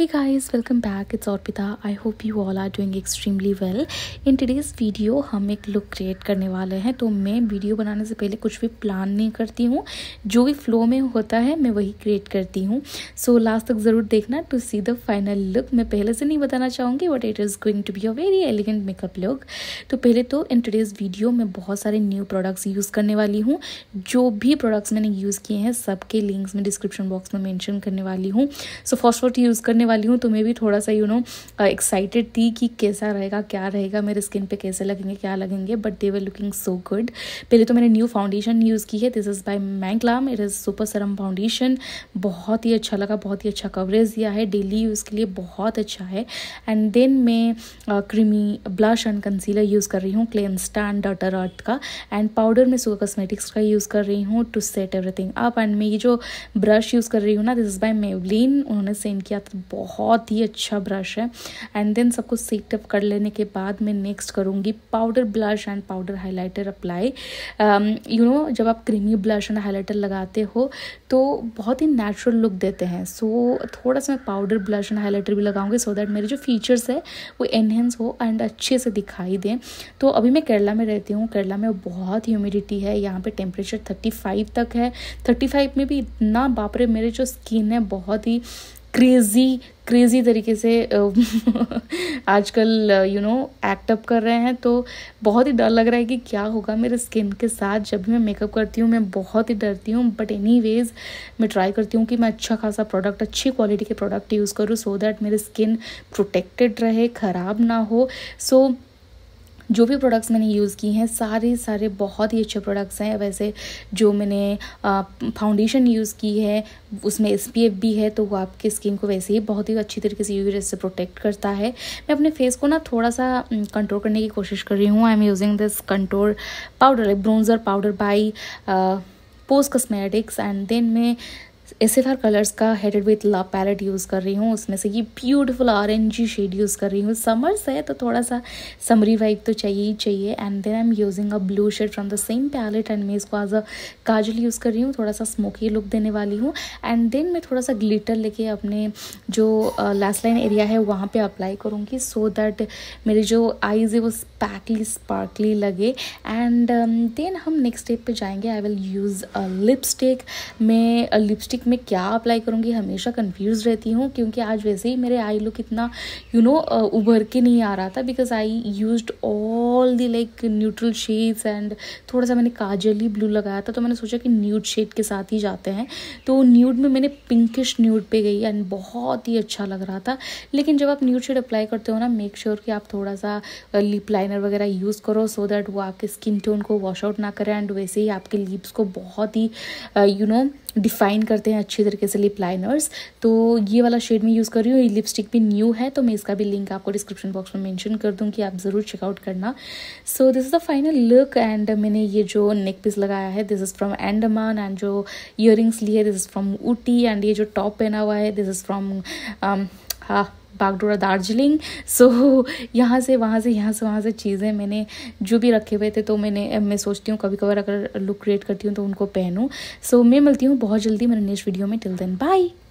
Hey guys, welcome back. It's Orpita. I hope you all are doing extremely well. In today's video हम एक look create करने वाले हैं तो मैं video बनाने से पहले कुछ भी plan नहीं करती हूँ जो भी flow में होता है मैं वही create करती हूँ So last तक ज़रूर देखना to see the final look. मैं पहले से नहीं बताना चाहूँगी but it is going to be a very elegant makeup look. तो पहले तो in today's video मैं बहुत सारे new products use करने वाली हूँ जो भी products मैंने use किए हैं सबके links मैं description box में mention करने वाली हूँ So first what यूज़ करने वाली हूँ तो मैं भी थोड़ा सा यू नो एक्साइटेड थी कि कैसा रहेगा क्या रहेगा मेरे स्किन पे कैसे लगेंगे क्या लगेंगे but they were looking so good पहले तो मैंने न्यू फाउंडेशन यूज़ की है this is by Mangalam it is super serum foundation बहुत ही अच्छा लगा बहुत ही अच्छा कवरेज दिया है डेली यूज़ के लिए बहुत अच्छा है एंड देन मैं creamy blush and concealer use कर रही हूँ क्लेम स्टैंड डॉटर अर्थ का एंड पाउडर मैं सुगर कॉस्मेटिक्स का यूज़ कर रही हूँ to set everything up and मैं ये जो ब्रश यूज़ कर रही हूँ ना दिस इज़ बाय मेवलिन उन्होंने सेंड किया था बहुत ही अच्छा ब्रश है एंड देन सबको सेटअप कर लेने के बाद मैं नेक्स्ट करूँगी powder blush and powder highlighter apply you know जब आप क्रीमी ब्लश एंड हाइलाइटर लगाते हो तो बहुत ही नेचुरल लुक देते हैं सो so, थोड़ा सा मैं पाउडर ब्लश एंड हाइलाइटर भी लगाऊंगी सो दैट मेरे जो फीचर्स है वो एनहेंस हो एंड अच्छे से दिखाई दें तो अभी मैं केरला में रहती हूँ केरला में बहुत ह्यूमिडिटी है यहाँ पे टेम्परेचर फाइव तक है फाइव में भी इतना बापरे मेरे जो स्किन है बहुत ही क्रेज़ी क्रेज़ी तरीके से आजकल यू नो एक्ट अप कर रहे हैं तो बहुत ही डर लग रहा है कि क्या होगा मेरे स्किन के साथ जब भी मैं मेकअप करती हूँ मैं बहुत ही डरती हूँ बट एनी वेज़ मैं ट्राई करती हूँ कि मैं अच्छा खासा प्रोडक्ट अच्छी क्वालिटी के प्रोडक्ट यूज़ करूँ सो दैट मेरी स्किन प्रोटेक्टेड रहे ख़राब ना हो सो so, जो भी प्रोडक्ट्स मैंने यूज़ किए हैं सारे सारे बहुत ही अच्छे प्रोडक्ट्स हैं वैसे जो मैंने फाउंडेशन यूज़ की है उसमें एस भी है तो वो आपकी स्किन को वैसे ही बहुत ही अच्छी तरीके से यूवी से प्रोटेक्ट करता है मैं अपने फेस को ना थोड़ा सा कंट्रोल करने की कोशिश कर रही हूँ I am using this control powder bronzer powder by post cosmetics and then मैं एसेफार कलर्स का headed with love palette use कर रही हूँ उसमें से ये ब्यूटीफुल ऑरेंजी शेड यूज़ कर रही हूँ समर्स है तो थोड़ा सा समरी वाइप तो चाहिए ही चाहिए and then I am using a blue shade from the same palette and मैं इसको एज अ काजल यूज़ कर रही हूँ थोड़ा सा स्मोकी लुक देने वाली हूँ एंड देन मैं थोड़ा सा ग्लिटर लेके अपने जो लास्ट लाइन एरिया है वहाँ पर अप्लाई करूँगी सो दैट मेरी जो आईज़ है वो स्पैकली स्पार्कली लगे एंड देन um, हम नेक्स्ट स्टेप पर जाएंगे I will use a lipstick मैं लिपस्टिक लिपस्टिक में क्या अप्लाई करूँगी हमेशा कन्फ्यूज रहती हूँ क्योंकि आज वैसे ही मेरे आई लुक इतना यू नो उभर के नहीं आ रहा था because I use all the like neutral shades and थोड़ा सा मैंने काजल ही ब्लू लगाया था तो मैंने सोचा कि न्यूड शेड के साथ ही जाते हैं तो न्यूड में मैंने पिंकिश न्यूड पे गई एंड बहुत ही अच्छा लग रहा था लेकिन जब आप न्यूड शेड अप्लाई करते हो ना मेक श्योर sure कि आप थोड़ा सा लिप लाइनर वगैरह यूज़ करो सो so दैट वो आपके स्किन टोन को वॉश आउट ना करें एंड वैसे ही आपके लिप्स को बहुत ही यू नो डिफाइन करते हैं अच्छी तरीके से लिप लाइनर्स तो ये वाला शेड मैं यूज़ कर रही हूँ ये लिपस्टिक भी न्यू है तो मैं इसका भी लिंक आपको डिस्क्रिप्शन बॉक्स में मेंशन कर दूँगी आप ज़रूर चेकआउट करना so this is the final look and मैंने ये जो नेक पीस लगाया है this is from Andaman and जो इयर लिए this is from Ooty and ये जो टॉप पहना हुआ है दिस इज़ फ्रॉम था बागडोरा दार्जिलिंग सो so, यहाँ से वहाँ से यहाँ से वहाँ से चीज़ें मैंने जो भी रखे हुए थे तो मैंने मैं सोचती हूँ कभी कभार अगर लुक क्रिएट करती हूँ तो उनको पहनूँ सो so, मैं मिलती हूँ बहुत जल्दी मेरे नेक्स्ट वीडियो में टिल देन बाय